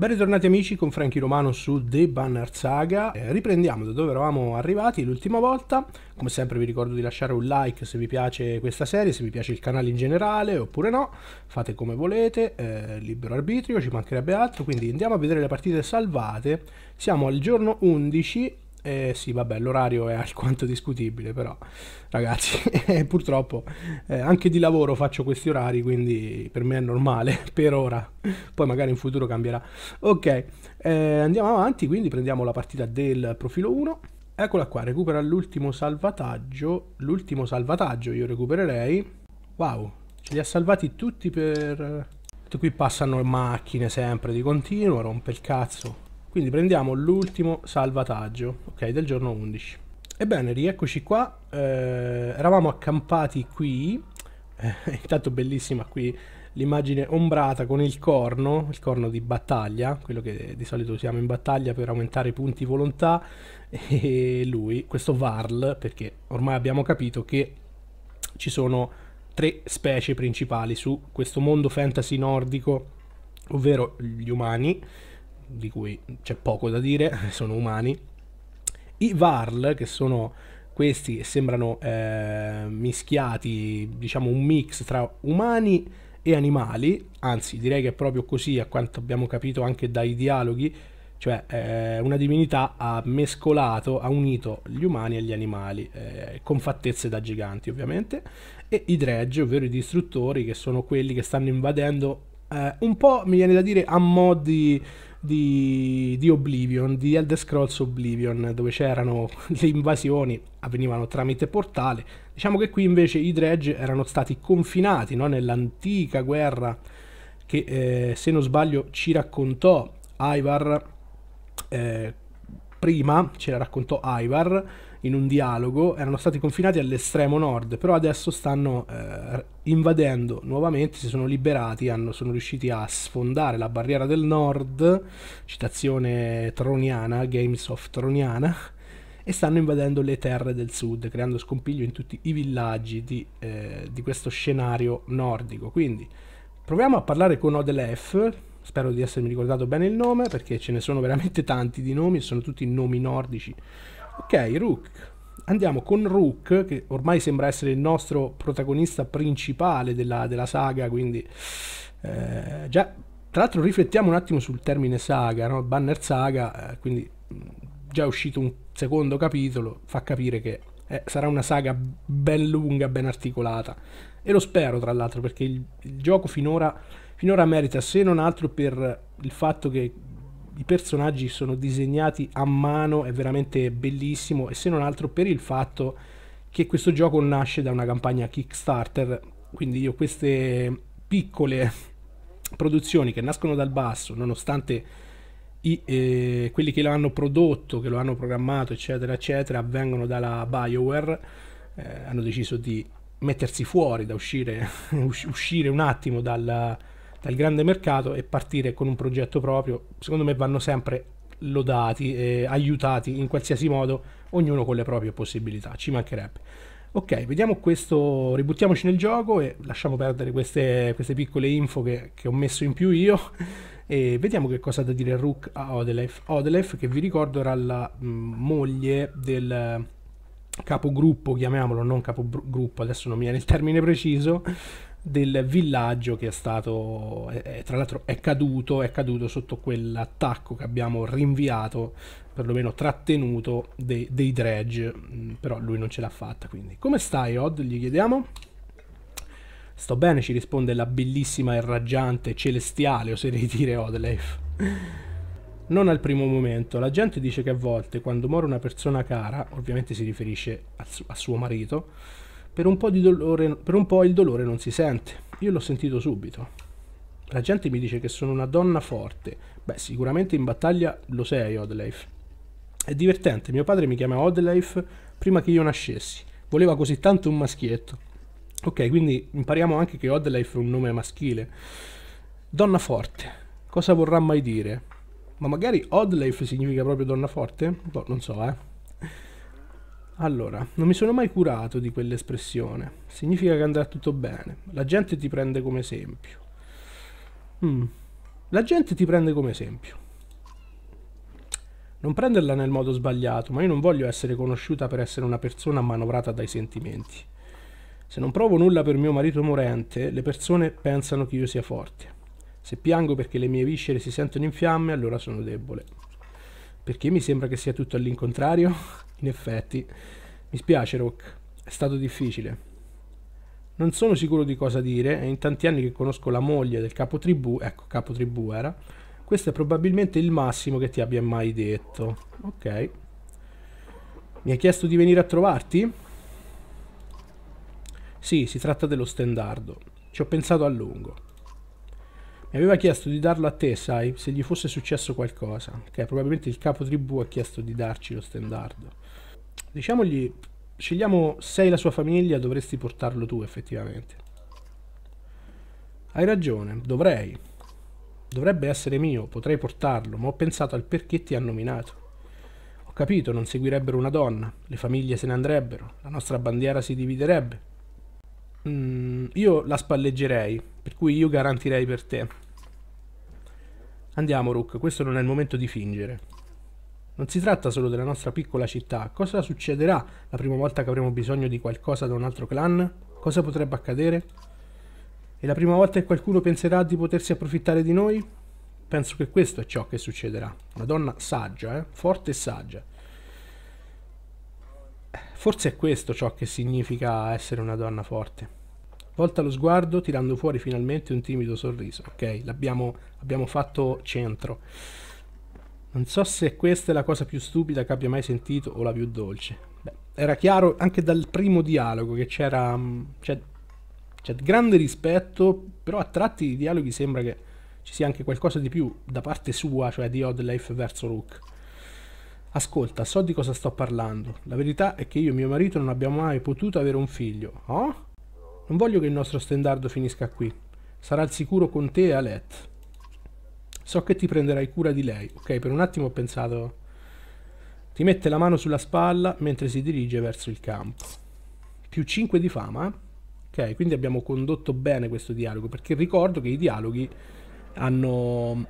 Ben ritornati amici con Franchi Romano su The Banner Saga, eh, riprendiamo da dove eravamo arrivati l'ultima volta, come sempre vi ricordo di lasciare un like se vi piace questa serie, se vi piace il canale in generale oppure no, fate come volete, eh, libero arbitrio, ci mancherebbe altro, quindi andiamo a vedere le partite salvate, siamo al giorno 11 eh, sì, vabbè, l'orario è alquanto discutibile, però ragazzi, eh, purtroppo eh, anche di lavoro faccio questi orari, quindi per me è normale per ora. Poi magari in futuro cambierà. Ok, eh, andiamo avanti, quindi prendiamo la partita del profilo 1. Eccola qua, recupera l'ultimo salvataggio. L'ultimo salvataggio io recupererei. Wow, ce li ha salvati tutti per... Qui passano macchine sempre di continuo, rompe il cazzo. Quindi prendiamo l'ultimo salvataggio, ok, del giorno 11. Ebbene, rieccoci qua. Eh, eravamo accampati qui. Eh, intanto bellissima qui l'immagine ombrata con il corno, il corno di battaglia, quello che di solito usiamo in battaglia per aumentare i punti volontà, e lui, questo Varl, perché ormai abbiamo capito che ci sono tre specie principali su questo mondo fantasy nordico, ovvero gli umani, di cui c'è poco da dire, sono umani. I Varl, che sono questi che sembrano eh, mischiati, diciamo un mix tra umani e animali, anzi direi che è proprio così a quanto abbiamo capito anche dai dialoghi, cioè eh, una divinità ha mescolato, ha unito gli umani e gli animali, eh, con fattezze da giganti ovviamente, e i dredge, ovvero i distruttori, che sono quelli che stanno invadendo eh, un po', mi viene da dire, a modi... di di, di Oblivion, di Elder Scrolls Oblivion, dove c'erano le invasioni, avvenivano tramite portale. Diciamo che qui invece i dredge erano stati confinati no? nell'antica guerra che, eh, se non sbaglio, ci raccontò Ivar eh, prima, ce la raccontò Ivar in un dialogo, erano stati confinati all'estremo nord, però adesso stanno eh, invadendo nuovamente, si sono liberati, hanno, sono riusciti a sfondare la barriera del nord, citazione troniana, Games of Troniana, e stanno invadendo le terre del sud, creando scompiglio in tutti i villaggi di, eh, di questo scenario nordico. Quindi proviamo a parlare con Odelef, spero di essermi ricordato bene il nome perché ce ne sono veramente tanti di nomi, sono tutti nomi nordici Ok, Rook. Andiamo con Rook, che ormai sembra essere il nostro protagonista principale della, della saga, quindi eh, già... Tra l'altro riflettiamo un attimo sul termine saga, no? Banner saga, eh, quindi già è uscito un secondo capitolo, fa capire che eh, sarà una saga ben lunga, ben articolata. E lo spero, tra l'altro, perché il, il gioco finora, finora merita, se non altro per il fatto che i personaggi sono disegnati a mano, è veramente bellissimo e se non altro per il fatto che questo gioco nasce da una campagna Kickstarter, quindi io queste piccole produzioni che nascono dal basso, nonostante i, eh, quelli che lo hanno prodotto, che lo hanno programmato, eccetera, eccetera, vengono dalla BioWare, eh, hanno deciso di mettersi fuori, da uscire, uscire un attimo dalla dal grande mercato e partire con un progetto proprio, secondo me vanno sempre lodati e aiutati in qualsiasi modo, ognuno con le proprie possibilità, ci mancherebbe. Ok, vediamo questo, ributtiamoci nel gioco e lasciamo perdere queste, queste piccole info che, che, ho messo in più io e vediamo che cosa ha da dire Rook a Odelef. Odelef, che vi ricordo era la mh, mm, moglie del eh, capogruppo, chiamiamolo, non capogruppo, adesso non mi viene il termine preciso, del villaggio che è stato, è, tra l'altro è caduto, è caduto sotto quell'attacco che abbiamo rinviato, perlomeno trattenuto, dei, dei dredge, mm, però lui non ce l'ha fatta quindi. Come stai Odd? Gli chiediamo. Sto bene, ci risponde la bellissima e raggiante celestiale, oserei dire Odleif. Non al primo momento, la gente dice che a volte quando muore una persona cara, ovviamente si riferisce a, su a suo marito, per un, dolore, per un po' il dolore non si sente. Io l'ho sentito subito. La gente mi dice che sono una donna forte. Beh, sicuramente in battaglia lo sei, Odleif. È divertente, mio padre mi chiama Odleif prima che io nascessi. Voleva così tanto un maschietto. Ok, quindi impariamo anche che Odleif è un nome maschile. Donna forte. Cosa vorrà mai dire? Ma magari Odleif significa proprio donna forte? Boh, non so, eh. Allora, non mi sono mai curato di quell'espressione. Significa che andrà tutto bene. La gente ti prende come esempio. Mm. La gente ti prende come esempio. Non prenderla nel modo sbagliato, ma io non voglio essere conosciuta per essere una persona manovrata dai sentimenti. Se non provo nulla per mio marito morente, le persone pensano che io sia forte. Se piango perché le mie viscere si sentono in fiamme, allora sono debole. Perché mi sembra che sia tutto all'incontrario? In effetti, mi spiace Rock, è stato difficile. Non sono sicuro di cosa dire e in tanti anni che conosco la moglie del capotribù, ecco capotribù era, questo è probabilmente il massimo che ti abbia mai detto. Ok. Mi ha chiesto di venire a trovarti? Sì, si tratta dello stendardo. Ci ho pensato a lungo. Mi aveva chiesto di darlo a te, sai, se gli fosse successo qualcosa. Ok, probabilmente il capo tribù ha chiesto di darci lo stendardo. Diciamogli, scegliamo sei la sua famiglia, dovresti portarlo tu effettivamente. Hai ragione, dovrei. Dovrebbe essere mio, potrei portarlo, ma ho pensato al perché ti ha nominato. Ho capito, non seguirebbero una donna, le famiglie se ne andrebbero, la nostra bandiera si dividerebbe. Mm, io la spalleggerei, per cui io garantirei per te. Andiamo, Rook, questo non è il momento di fingere. Non si tratta solo della nostra piccola città. Cosa succederà la prima volta che avremo bisogno di qualcosa da un altro clan? Cosa potrebbe accadere? E la prima volta che qualcuno penserà di potersi approfittare di noi? Penso che questo è ciò che succederà. Una donna saggia, eh? forte e saggia. Forse è questo ciò che significa essere una donna forte. Volta lo sguardo tirando fuori finalmente un timido sorriso. Ok, l'abbiamo fatto centro. Non so se questa è la cosa più stupida che abbia mai sentito o la più dolce. Beh, era chiaro anche dal primo dialogo che c'era... Mm, c'è, c'è grande rispetto, però a tratti di dialoghi sembra che ci sia anche qualcosa di più da parte sua, cioè di Odd Life verso Rook. Ascolta, so di cosa sto parlando. La verità è che io e mio marito non abbiamo mai potuto avere un figlio. Oh? Non voglio che il nostro stendardo finisca qui. Sarà al sicuro con te e Alette. So che ti prenderai cura di lei. Ok, per un attimo ho pensato... Ti mette la mano sulla spalla mentre si dirige verso il campo. Più 5 di fama. Ok, quindi abbiamo condotto bene questo dialogo, perché ricordo che i dialoghi hanno,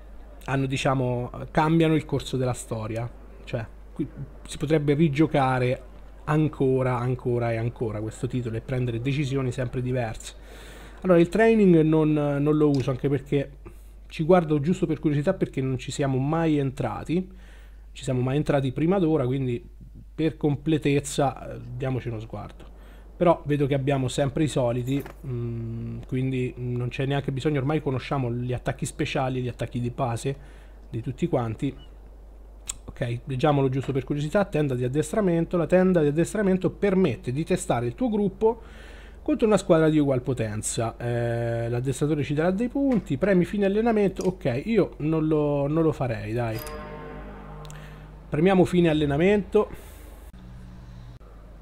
hanno diciamo, cambiano il corso della storia. Cioè, qui si potrebbe rigiocare ancora, ancora e ancora questo titolo e prendere decisioni sempre diverse. Allora, il training non, non lo uso, anche perché ci guardo giusto per curiosità perché non ci siamo mai entrati, ci siamo mai entrati prima d'ora, quindi per completezza eh, diamoci uno sguardo. Però vedo che abbiamo sempre i soliti, mm, quindi non c'è neanche bisogno, ormai conosciamo gli attacchi speciali, gli attacchi di base di tutti quanti. Ok, leggiamolo giusto per curiosità, tenda di addestramento. La tenda di addestramento permette di testare il tuo gruppo contro una squadra di ugual potenza. Eh, l'addestratore ci darà dei punti, premi fine allenamento, ok, io non lo, non lo farei, dai. Premiamo fine allenamento.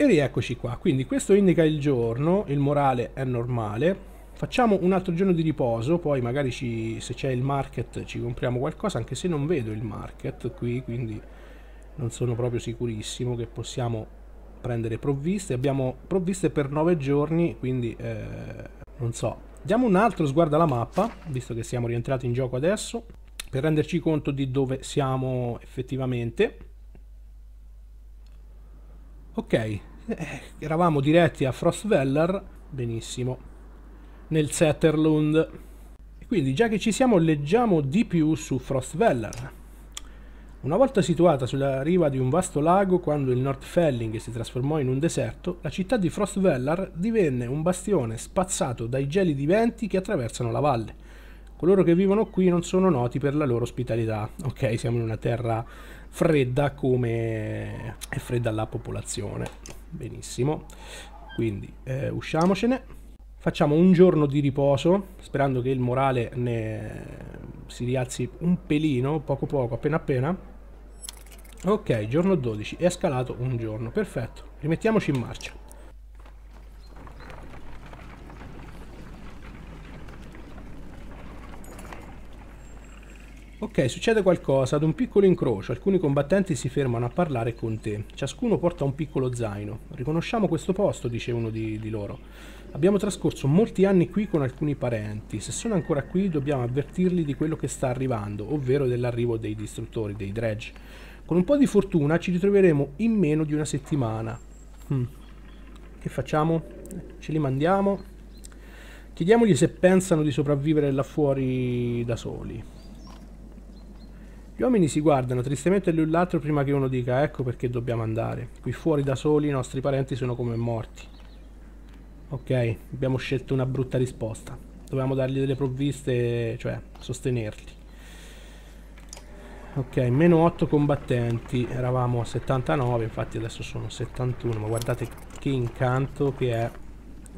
E rieccoci qua, quindi questo indica il giorno, il morale è normale. Facciamo un altro giorno di riposo, poi magari ci, se c'è il market ci compriamo qualcosa, anche se non vedo il market qui, quindi non sono proprio sicurissimo che possiamo prendere provviste. Abbiamo provviste per 9 giorni, quindi eh, non so. Diamo un altro sguardo alla mappa, visto che siamo rientrati in gioco adesso, per renderci conto di dove siamo effettivamente. Ok, eh, eravamo diretti a Frostveller, benissimo, nel Setterlund. Quindi già che ci siamo leggiamo di più su Frostveller. Una volta situata sulla riva di un vasto lago, quando il Nordfelling si trasformò in un deserto, la città di Frostvellar divenne un bastione spazzato dai gelidi venti che attraversano la valle. Coloro che vivono qui non sono noti per la loro ospitalità. Ok, siamo in una terra fredda come è fredda la popolazione. Benissimo. Quindi eh, usciamocene. Facciamo un giorno di riposo, sperando che il morale ne si rialzi un pelino, poco poco, appena appena Ok, giorno 12, è scalato un giorno, perfetto, rimettiamoci in marcia. Ok, succede qualcosa, ad un piccolo incrocio alcuni combattenti si fermano a parlare con te, ciascuno porta un piccolo zaino. Riconosciamo questo posto, dice uno di, di loro. Abbiamo trascorso molti anni qui con alcuni parenti, se sono ancora qui dobbiamo avvertirli di quello che sta arrivando, ovvero dell'arrivo dei distruttori, dei dredge. Con un po' di fortuna ci ritroveremo in meno di una settimana. Hmm. Che facciamo? Ce li mandiamo. Chiediamogli se pensano di sopravvivere là fuori da soli. Gli uomini si guardano tristemente l'un l'altro prima che uno dica ecco perché dobbiamo andare. Qui fuori da soli i nostri parenti sono come morti. Ok, abbiamo scelto una brutta risposta. Dovevamo dargli delle provviste, cioè sostenerli ok meno 8 combattenti eravamo a 79 infatti adesso sono 71 ma guardate che incanto che è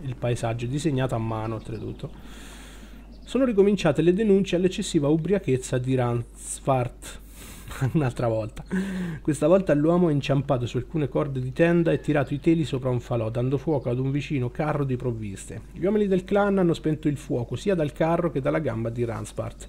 il paesaggio disegnato a mano oltretutto sono ricominciate le denunce all'eccessiva ubriachezza di Ransfart un'altra volta questa volta l'uomo ha inciampato su alcune corde di tenda e tirato i teli sopra un falò dando fuoco ad un vicino carro di provviste gli uomini del clan hanno spento il fuoco sia dal carro che dalla gamba di Ransfart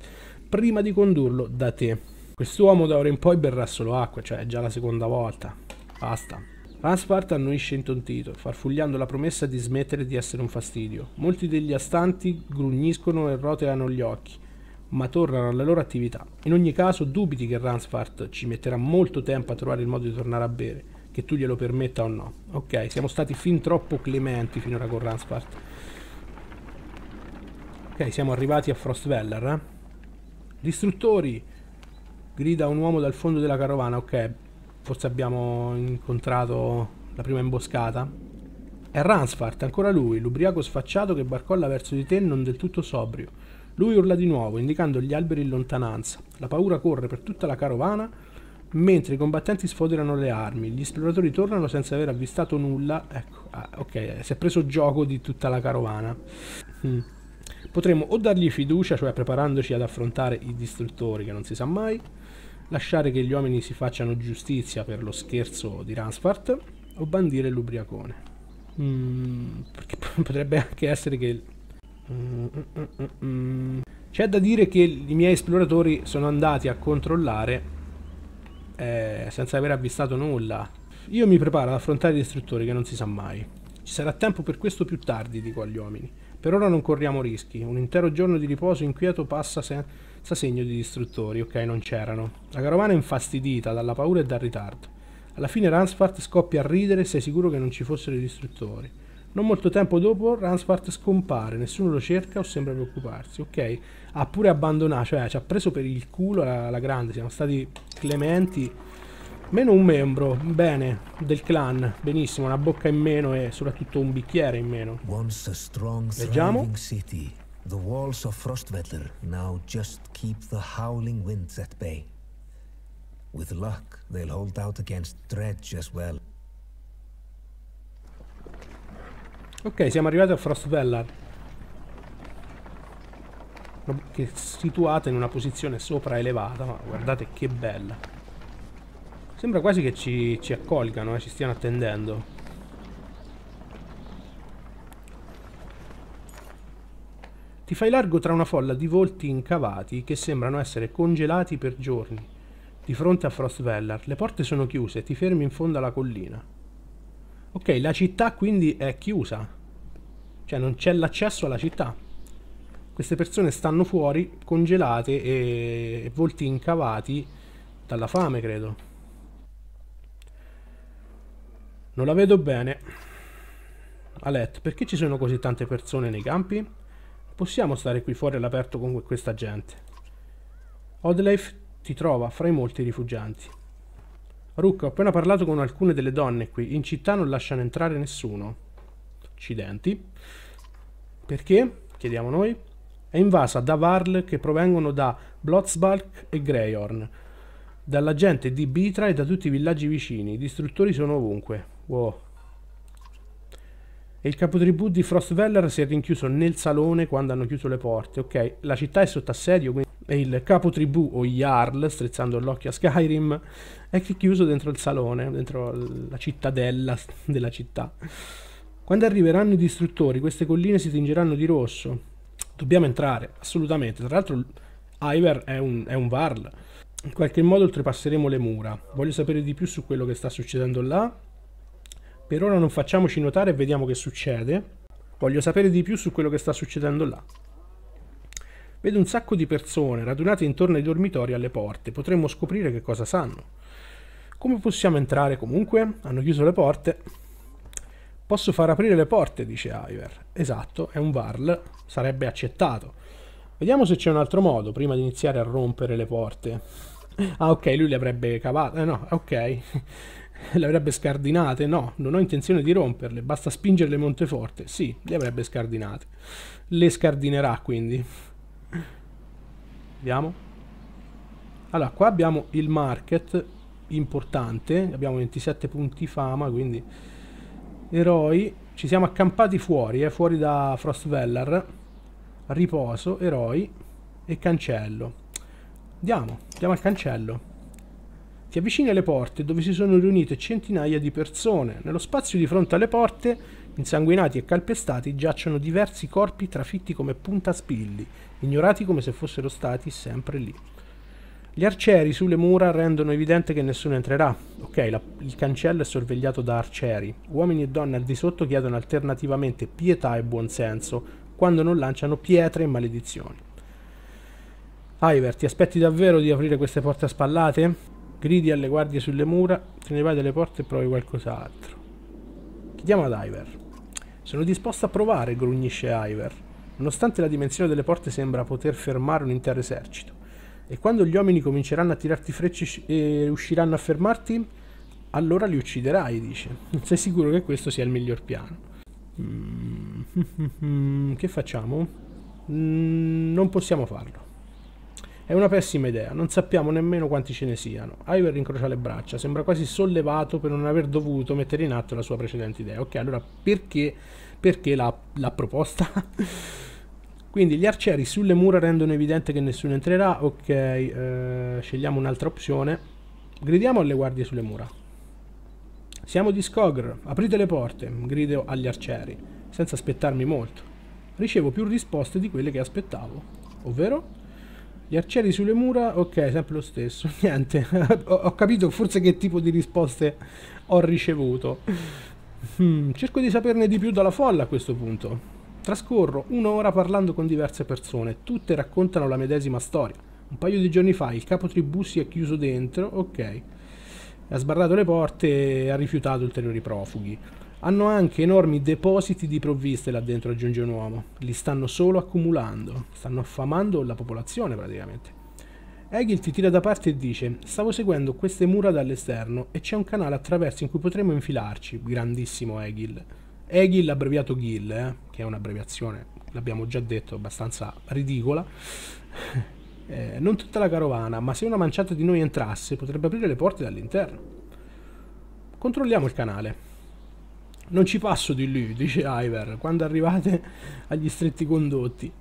prima di condurlo da te Quest'uomo da ora in poi berrà solo acqua, cioè è già la seconda volta. Basta. Raspart annuisce intontito, farfugliando la promessa di smettere di essere un fastidio. Molti degli astanti grugniscono e roteano gli occhi, ma tornano alle loro attività. In ogni caso, dubiti che Ransfart ci metterà molto tempo a trovare il modo di tornare a bere, che tu glielo permetta o no. Ok, siamo stati fin troppo clementi finora con Ransfart. Ok, siamo arrivati a Frostveller. Eh? Distruttori! Grida un uomo dal fondo della carovana, ok. Forse abbiamo incontrato la prima imboscata. È Ransfart, ancora lui, l'ubriaco sfacciato che barcolla verso di te non del tutto sobrio. Lui urla di nuovo, indicando gli alberi in lontananza. La paura corre per tutta la carovana, mentre i combattenti sfoderano le armi. Gli esploratori tornano senza aver avvistato nulla. Ecco, ah, ok, si è preso gioco di tutta la carovana. Mm. Potremmo o dargli fiducia, cioè preparandoci ad affrontare i distruttori, che non si sa mai, lasciare che gli uomini si facciano giustizia per lo scherzo di Ransfart o bandire l'ubriacone. Mm, perché potrebbe anche essere che... Mm mm, mm, mm, mm, C'è da dire che i miei esploratori sono andati a controllare eh, senza aver avvistato nulla. Io mi preparo ad affrontare i distruttori che non si sa mai. Ci sarà tempo per questo più tardi, dico agli uomini. Per ora non corriamo rischi. Un intero giorno di riposo inquieto passa senza sa segno di distruttori, ok, non c'erano. La carovana è infastidita dalla paura e dal ritardo. Alla fine Ransfart scoppia a ridere se è sicuro che non ci fossero i distruttori. Non molto tempo dopo Ransfart scompare, nessuno lo cerca o sembra preoccuparsi, ok? Ha pure abbandonato, cioè ci ha preso per il culo la, la grande, siamo stati clementi. Meno un membro, bene, del clan, benissimo, una bocca in meno e soprattutto un bicchiere in meno. Leggiamo. The walls of Frostvedler now just keep the howling winds at bay. With luck, they'll hold out against Dredge as well. Ok, siamo arrivati a Frostvellar. Che è situata in una posizione sopraelevata, ma guardate che bella. Sembra quasi che ci, ci accolgano, eh, ci stiano attendendo. Ti fai largo tra una folla di volti incavati che sembrano essere congelati per giorni. Di fronte a Frostvellar le porte sono chiuse, ti fermi in fondo alla collina. Ok, la città quindi è chiusa. Cioè non c'è l'accesso alla città. Queste persone stanno fuori, congelate e volti incavati dalla fame, credo. Non la vedo bene. Alet, perché ci sono così tante persone nei campi? Possiamo stare qui fuori all'aperto con questa gente. Odleif ti trova fra i molti rifugianti. Rook, ho appena parlato con alcune delle donne qui. In città non lasciano entrare nessuno. Accidenti. Perché? Chiediamo noi. È invasa da Varl che provengono da Blotzbalk e Greyhorn. Dalla gente di Bitra e da tutti i villaggi vicini. I distruttori sono ovunque. Wow e il capotribù di Frostveller si è rinchiuso nel salone quando hanno chiuso le porte. Ok, la città è sotto assedio, quindi e il capotribù o Jarl, strizzando l'occhio a Skyrim, è chiuso dentro il salone, dentro la cittadella della città. Quando arriveranno i distruttori, queste colline si tingeranno di rosso. Dobbiamo entrare, assolutamente. Tra l'altro Iver è un, è un Varl. In qualche modo oltrepasseremo le mura. Voglio sapere di più su quello che sta succedendo là per ora non facciamoci notare e vediamo che succede. Voglio sapere di più su quello che sta succedendo là. Vedo un sacco di persone radunate intorno ai dormitori alle porte. Potremmo scoprire che cosa sanno. Come possiamo entrare comunque? Hanno chiuso le porte. Posso far aprire le porte, dice Iver. Esatto, è un Varl, sarebbe accettato. Vediamo se c'è un altro modo prima di iniziare a rompere le porte. Ah, ok, lui le avrebbe cavate. Eh no, ok. le avrebbe scardinate? No, non ho intenzione di romperle, basta spingerle monteforte. Sì, le avrebbe scardinate. Le scardinerà quindi. Vediamo. Allora, qua abbiamo il market importante, abbiamo 27 punti fama, quindi eroi. Ci siamo accampati fuori, eh, fuori da Frostveller. Riposo, eroi e cancello. Andiamo, andiamo al cancello. Ti avvicini alle porte dove si sono riunite centinaia di persone. Nello spazio di fronte alle porte, insanguinati e calpestati, giacciono diversi corpi trafitti come puntaspilli, ignorati come se fossero stati sempre lì. Gli arcieri sulle mura rendono evidente che nessuno entrerà. Ok, la, il cancello è sorvegliato da arcieri. Uomini e donne al di sotto chiedono alternativamente pietà e buonsenso quando non lanciano pietre e maledizioni. Iver, ti aspetti davvero di aprire queste porte a spallate? Gridi alle guardie sulle mura, te ne vai dalle porte e provi qualcos'altro. Chiediamo ad Iver. Sono disposto a provare, grugnisce Iver. Nonostante la dimensione delle porte sembra poter fermare un intero esercito. E quando gli uomini cominceranno a tirarti frecce e riusciranno a fermarti, allora li ucciderai, dice. Non Sei sicuro che questo sia il miglior piano? Mm, che facciamo? Mm, non possiamo farlo. È una pessima idea, non sappiamo nemmeno quanti ce ne siano. Ivor incrocia le braccia, sembra quasi sollevato per non aver dovuto mettere in atto la sua precedente idea. Ok, allora perché, perché l'ha proposta? Quindi gli arcieri sulle mura rendono evidente che nessuno entrerà. Ok, eh, scegliamo un'altra opzione. Gridiamo alle guardie sulle mura. Siamo di Skogr, aprite le porte, grido agli arcieri, senza aspettarmi molto. Ricevo più risposte di quelle che aspettavo, ovvero gli arcieri sulle mura, ok, sempre lo stesso. Niente, ho, ho, capito forse che tipo di risposte ho ricevuto. Hmm, cerco di saperne di più dalla folla a questo punto. Trascorro un'ora parlando con diverse persone, tutte raccontano la medesima storia. Un paio di giorni fa il capo tribù si è chiuso dentro, ok. Ha sbarrato le porte e ha rifiutato ulteriori profughi. Hanno anche enormi depositi di provviste là dentro, aggiunge un uomo. Li stanno solo accumulando, stanno affamando la popolazione praticamente. Egil ti tira da parte e dice: Stavo seguendo queste mura dall'esterno e c'è un canale attraverso in cui potremmo infilarci. Grandissimo Egil. Egil, abbreviato Gil, eh, che è un'abbreviazione, l'abbiamo già detto, abbastanza ridicola. eh, non tutta la carovana, ma se una manciata di noi entrasse potrebbe aprire le porte dall'interno. Controlliamo il canale. Non ci passo di lì, dice Iver, quando arrivate agli stretti condotti.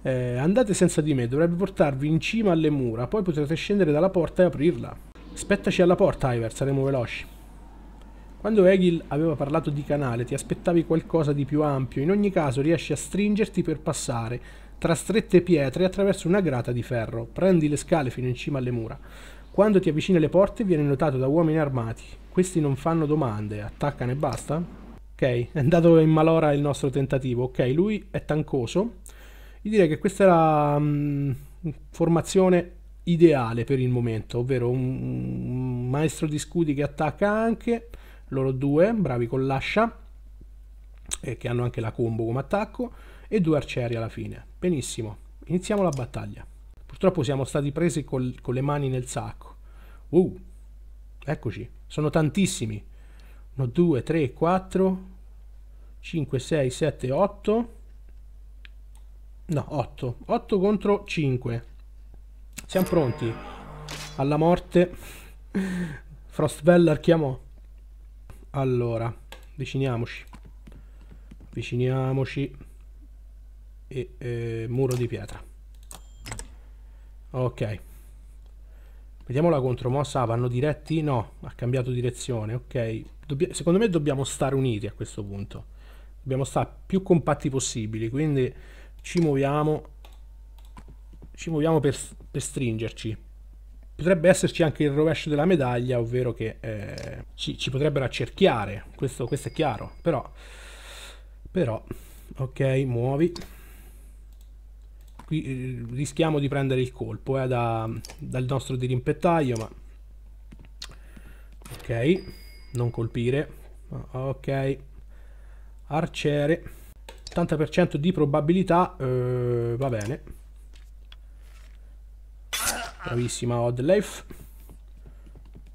Eh, andate senza di me, dovrebbe portarvi in cima alle mura, poi potrete scendere dalla porta e aprirla. Aspettaci alla porta, Iver, saremo veloci. Quando Egil aveva parlato di canale, ti aspettavi qualcosa di più ampio, in ogni caso riesci a stringerti per passare tra strette pietre attraverso una grata di ferro. Prendi le scale fino in cima alle mura. Quando ti avvicini alle porte viene notato da uomini armati. Questi non fanno domande, attaccano e basta? Ok, è andato in malora il nostro tentativo. Ok, lui è tancoso. Io direi che questa è la mh, mm, formazione ideale per il momento, ovvero un, un maestro di scudi che attacca anche, loro due, bravi con l'ascia, eh, che hanno anche la combo come attacco, e due arcieri alla fine. Benissimo, iniziamo la battaglia. Purtroppo siamo stati presi col, con le mani nel sacco. Uh, eccoci. Sono tantissimi. 1, 2, 3, 4, 5, 6, 7, 8. No, 8. 8 contro 5. Siamo pronti. Alla morte. Frostvellar chiamò. Allora, avviciniamoci. Avviciniamoci. E eh, muro di pietra. Ok. Vediamo la contromossa, vanno diretti? No, ha cambiato direzione, ok. Dobbia secondo me dobbiamo stare uniti a questo punto. Dobbiamo stare più compatti possibili, quindi ci muoviamo, ci muoviamo per, per stringerci. Potrebbe esserci anche il rovescio della medaglia, ovvero che eh, ci, ci, potrebbero accerchiare, questo, questo è chiaro, però, però, ok, muovi, qui eh, rischiamo di prendere il colpo eh, da, dal nostro dirimpettaio ma ok non colpire ok arciere 80% di probabilità eh, va bene bravissima odd life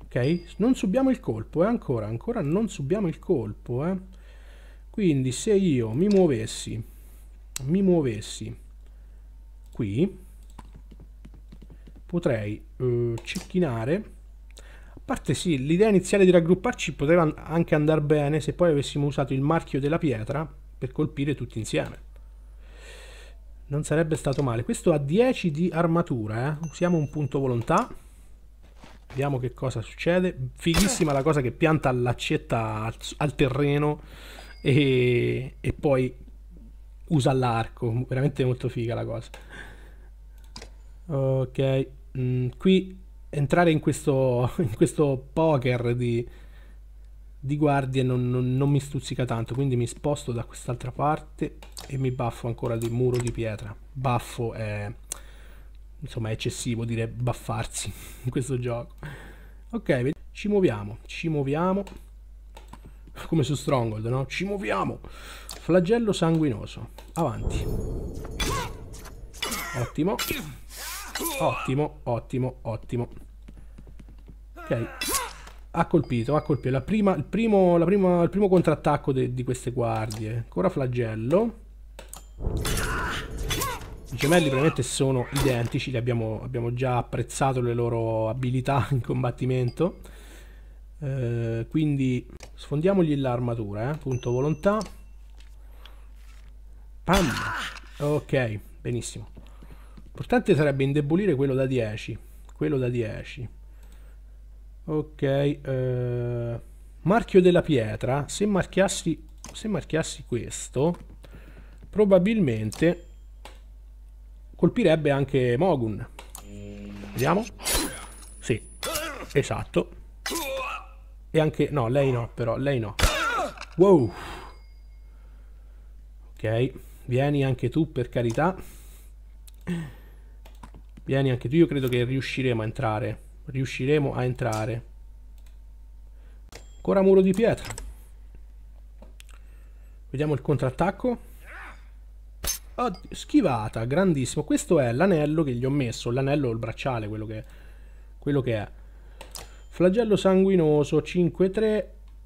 ok non subiamo il colpo eh, ancora ancora non subiamo il colpo eh. quindi se io mi muovessi mi muovessi qui potrei eh, cecchinare a parte sì l'idea iniziale di raggrupparci poteva anche andare bene se poi avessimo usato il marchio della pietra per colpire tutti insieme non sarebbe stato male questo ha 10 di armatura eh. usiamo un punto volontà vediamo che cosa succede fighissima la cosa che pianta l'accetta al, al terreno e, e poi usa l'arco veramente molto figa la cosa Ok, mm, qui entrare in questo, in questo poker di, di guardie non, non, non, mi stuzzica tanto, quindi mi sposto da quest'altra parte e mi baffo ancora di muro di pietra. Baffo è... insomma è eccessivo dire baffarsi in questo gioco. Ok, ci muoviamo, ci muoviamo. Come su Stronghold, no? Ci muoviamo! Flagello sanguinoso. Avanti. Ottimo. Ottimo, ottimo, ottimo. Ok. Ha colpito, ha colpito. La prima, il, primo, la prima, il primo contrattacco de, di queste guardie. Ancora flagello. I gemelli probabilmente sono identici, abbiamo, abbiamo, già apprezzato le loro abilità in combattimento. Eh, quindi sfondiamogli l'armatura, eh. punto volontà. Pam! Ok, benissimo. L'importante sarebbe indebolire quello da 10. Quello da 10. Ok. Eh, marchio della pietra. Se marchiassi, se marchiassi questo, probabilmente colpirebbe anche Mogun. Vediamo. Sì, esatto. E anche... No, lei no, però. Lei no. Wow. Ok. Vieni anche tu, per carità. Ok. Vieni anche tu, io credo che riusciremo a entrare. Riusciremo a entrare. Ancora muro di pietra. Vediamo il contrattacco. Oh, schivata, grandissimo. Questo è l'anello che gli ho messo, l'anello o il bracciale, quello che, quello che è. Flagello sanguinoso, 5-3.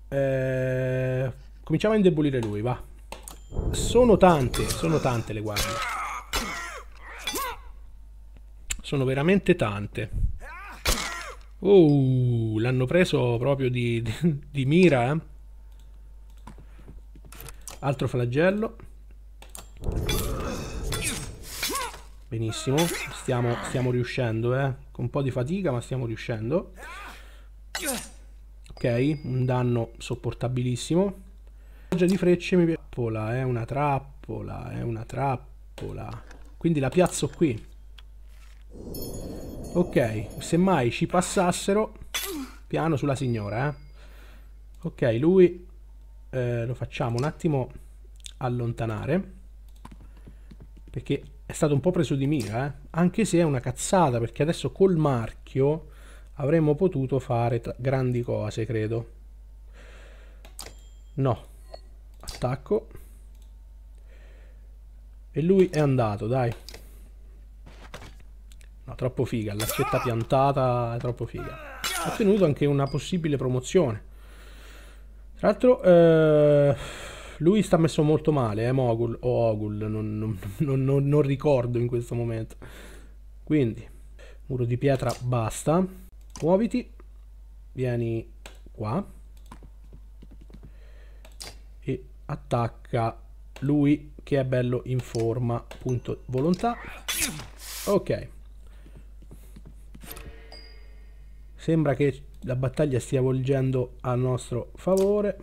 Eh, cominciamo a indebolire lui, va. Sono tante, sono tante le guardie. Sono veramente tante. Oh, l'hanno preso proprio di, di, di mira, eh. Altro flagello. Benissimo, stiamo, stiamo riuscendo, eh. Con un po' di fatica, ma stiamo riuscendo. Ok, un danno sopportabilissimo. Pioggia di frecce mi piace. È eh, una trappola, è eh, una trappola. Quindi la piazzo qui. Ok, se mai ci passassero piano sulla signora, eh. Ok, lui eh, lo facciamo un attimo allontanare, perché è stato un po' preso di mira, eh. Anche se è una cazzata, perché adesso col marchio avremmo potuto fare grandi cose, credo. No. Attacco. E lui è andato, dai. No, ah, troppo figa, l'accetta piantata è troppo figa. Ho ottenuto anche una possibile promozione. Tra l'altro, eh, lui sta messo molto male, eh, Mogul o Ogul, non, non, non, non ricordo in questo momento. Quindi, muro di pietra, basta. Muoviti, vieni qua. E attacca lui che è bello in forma, punto volontà. Ok. sembra che la battaglia stia volgendo a nostro favore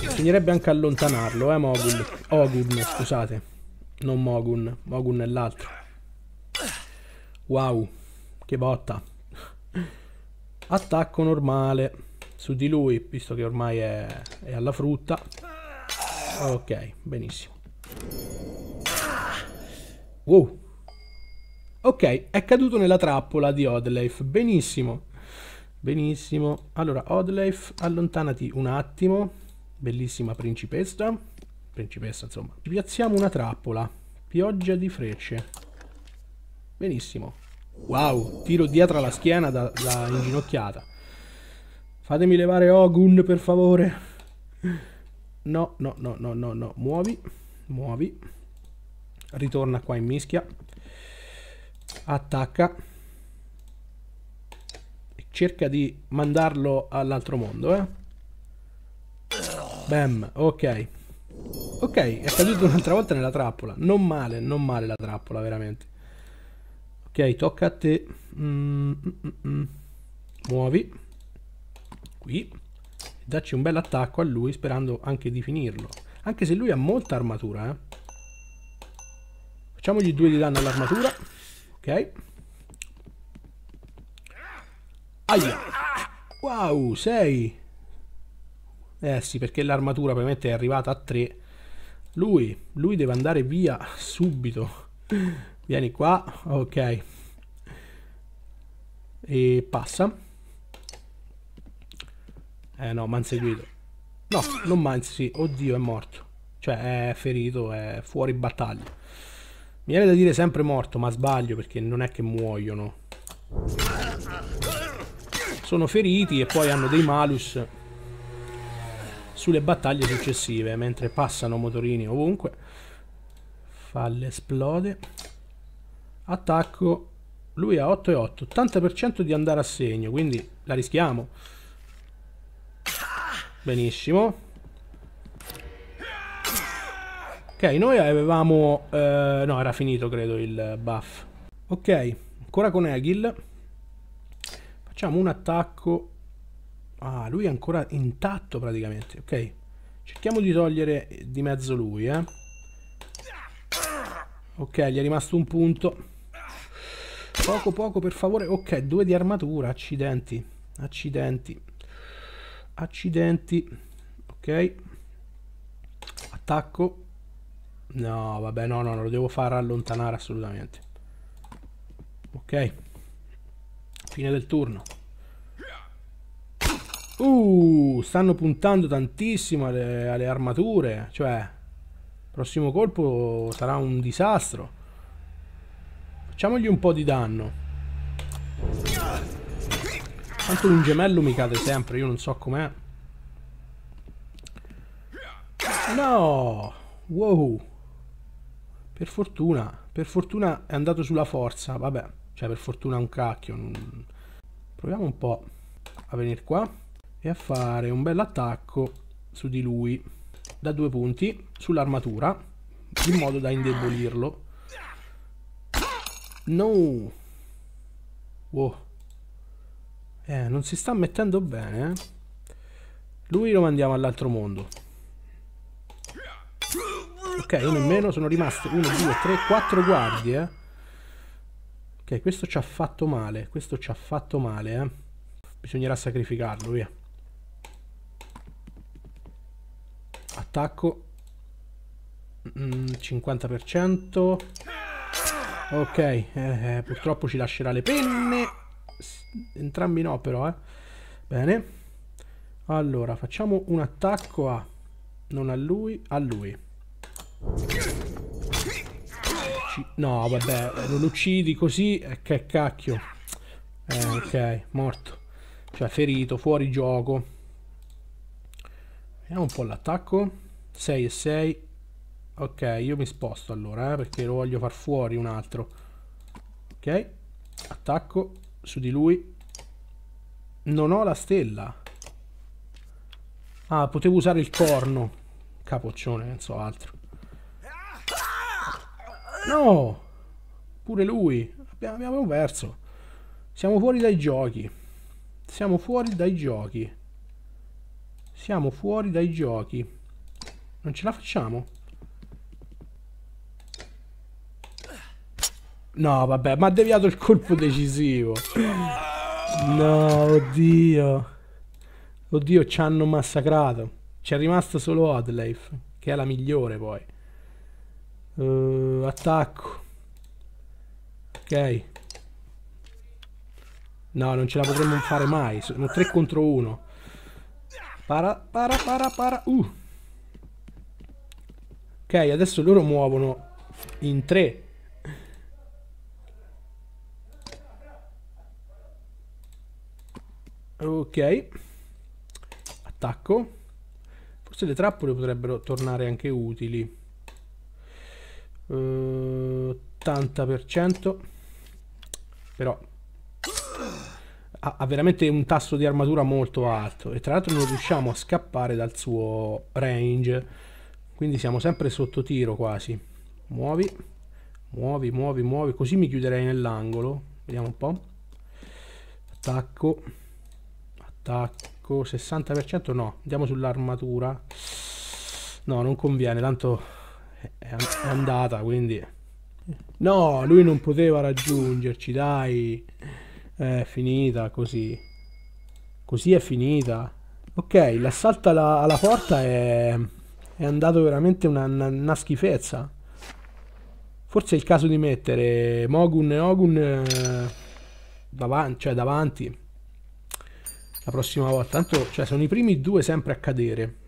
bisognerebbe anche allontanarlo eh Mogun Ogun scusate non Mogun Mogun è l'altro wow che botta attacco normale su di lui visto che ormai è, è alla frutta ok benissimo wow Ok, è caduto nella trappola di Odleif. Benissimo. Benissimo. Allora, Odleif, allontanati un attimo. Bellissima principessa. Principessa, insomma. Ci piazziamo una trappola. Pioggia di frecce. Benissimo. Wow, tiro dietro alla schiena da, da inginocchiata. Fatemi levare Ogun, per favore. No, no, no, no, no, no. Muovi, muovi. Ritorna qua in mischia attacca e cerca di mandarlo all'altro mondo eh? bam ok ok è caduto un'altra volta nella trappola non male non male la trappola veramente ok tocca a te mm, mm, mm. mm. muovi qui dacci un bel attacco a lui sperando anche di finirlo anche se lui ha molta armatura eh? facciamogli due di danno all'armatura Ok. Aia. Wow, 6. Eh sì, perché l'armatura ovviamente è arrivata a 3. Lui, lui deve andare via subito. Vieni qua, ok. E passa. Eh no, m'ha inseguito. No, non m'ha inseguito. Oddio, è morto. Cioè, è ferito, è fuori battaglia. Mi viene da dire sempre morto, ma sbaglio perché non è che muoiono. Sono feriti e poi hanno dei malus sulle battaglie successive, mentre passano motorini ovunque. Falle esplode. Attacco. Lui ha 8 e 8, 80% di andare a segno, quindi la rischiamo. Benissimo. Ok, noi avevamo... Eh, no, era finito credo il buff. Ok, ancora con Egil. Facciamo un attacco. Ah, lui è ancora intatto praticamente. Ok, cerchiamo di togliere di mezzo lui, eh. Ok, gli è rimasto un punto. Poco, poco, per favore. Ok, due di armatura. Accidenti. Accidenti. Accidenti. Ok. Attacco. No, vabbè, no, no, lo devo far allontanare assolutamente. Ok. Fine del turno. Uh, stanno puntando tantissimo alle, alle armature, cioè... Prossimo colpo sarà un disastro. Facciamogli un po' di danno. Tanto un gemello mi cade sempre, io non so com'è. No! Wow! Per fortuna, per fortuna è andato sulla forza, vabbè, cioè per fortuna un cacchio. Non... Proviamo un po' a venire qua e a fare un bel attacco su di lui da due punti sull'armatura in modo da indebolirlo. No! Wow. Eh, non si sta mettendo bene, eh? Lui lo mandiamo all'altro mondo ok uno in meno sono rimaste 1 2 3 4 guardie eh. ok questo ci ha fatto male questo ci ha fatto male eh. bisognerà sacrificarlo via attacco mm, 50% ok eh, eh, purtroppo ci lascerà le penne entrambi no però eh. bene allora facciamo un attacco a non a lui a lui No, vabbè, non uccidi così, eh, che cacchio. Eh, ok, morto. Cioè, ferito, fuori gioco. Vediamo un po' l'attacco. 6 e 6. Ok, io mi sposto allora, eh, perché lo voglio far fuori un altro. Ok, attacco su di lui. Non ho la stella. Ah, potevo usare il corno. Capoccione, non so altro. No! Pure lui. Abbiamo perso. Siamo fuori dai giochi. Siamo fuori dai giochi. Siamo fuori dai giochi. Non ce la facciamo. No, vabbè, ma ha deviato il colpo decisivo. No, oddio. Oddio, ci hanno massacrato. Ci è rimasto solo Adlife, che è la migliore poi. Uh, attacco. Ok. No, non ce la potremmo fare mai. Sono 3 contro 1. Para, para, para, para. Uh. Ok, adesso loro muovono in 3. Ok. Attacco. Forse le trappole potrebbero tornare anche utili eh, 80% però ha, ha, veramente un tasso di armatura molto alto e tra l'altro non riusciamo a scappare dal suo range quindi siamo sempre sotto tiro quasi muovi muovi muovi muovi così mi chiuderei nell'angolo vediamo un po' attacco attacco 60% no andiamo sull'armatura no non conviene tanto è andata, quindi... No, lui non poteva raggiungerci, dai. È finita così. Così è finita. Ok, l'assalto alla, alla, porta è, è andato veramente una, una, una, schifezza. Forse è il caso di mettere Mogun e Ogun eh, davanti, cioè davanti la prossima volta. Tanto cioè, sono i primi due sempre a cadere.